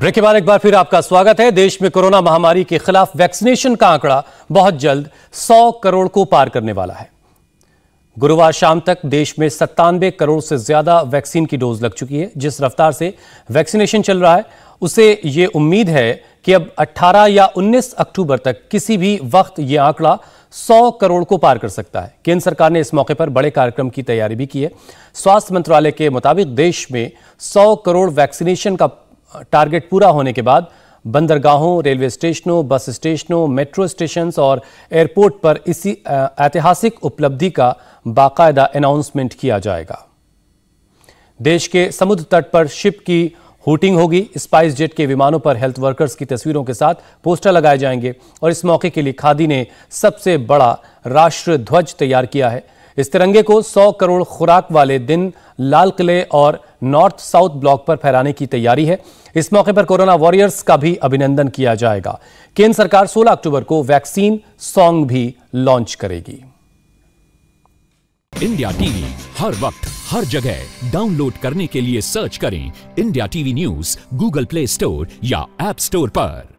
break के बाद एक बार फिर आपका स्वागत है देश में कोरोना महामारी के खिलाफ वैक्सीनेशन का आंकड़ा बहुत जल्द 100 करोड़ को पार करने वाला है गुरुवार शाम तक देश में सत्तानवे करोड़ से ज्यादा वैक्सीन की डोज लग चुकी है जिस रफ्तार से वैक्सीनेशन चल रहा है उसे ये उम्मीद है कि अब 18 या 19 अक्टूबर तक किसी भी वक्त ये आंकड़ा 100 करोड़ को पार कर सकता है केंद्र सरकार ने इस मौके पर बड़े कार्यक्रम की तैयारी भी की है स्वास्थ्य मंत्रालय के मुताबिक देश में 100 करोड़ वैक्सीनेशन का टारगेट पूरा होने के बाद बंदरगाहों रेलवे स्टेशनों बस स्टेशनों मेट्रो स्टेशन और एयरपोर्ट पर इसी ऐतिहासिक उपलब्धि का बाकायदा अनाउंसमेंट किया जाएगा देश के समुद्र तट पर शिप की होटिंग होगी स्पाइस जेट के विमानों पर हेल्थ वर्कर्स की तस्वीरों के साथ पोस्टर लगाए जाएंगे और इस मौके के लिए खादी ने सबसे बड़ा राष्ट्र ध्वज तैयार किया है इस तिरंगे को 100 करोड़ खुराक वाले दिन लाल किले और नॉर्थ साउथ ब्लॉक पर फहराने की तैयारी है इस मौके पर कोरोना वॉरियर्स का भी अभिनंदन किया जाएगा केंद्र सरकार 16 अक्टूबर को वैक्सीन सॉन्ग भी लॉन्च करेगी इंडिया टीवी हर वक्त हर जगह डाउनलोड करने के लिए सर्च करें India TV news Google Play Store या एप स्टोर पर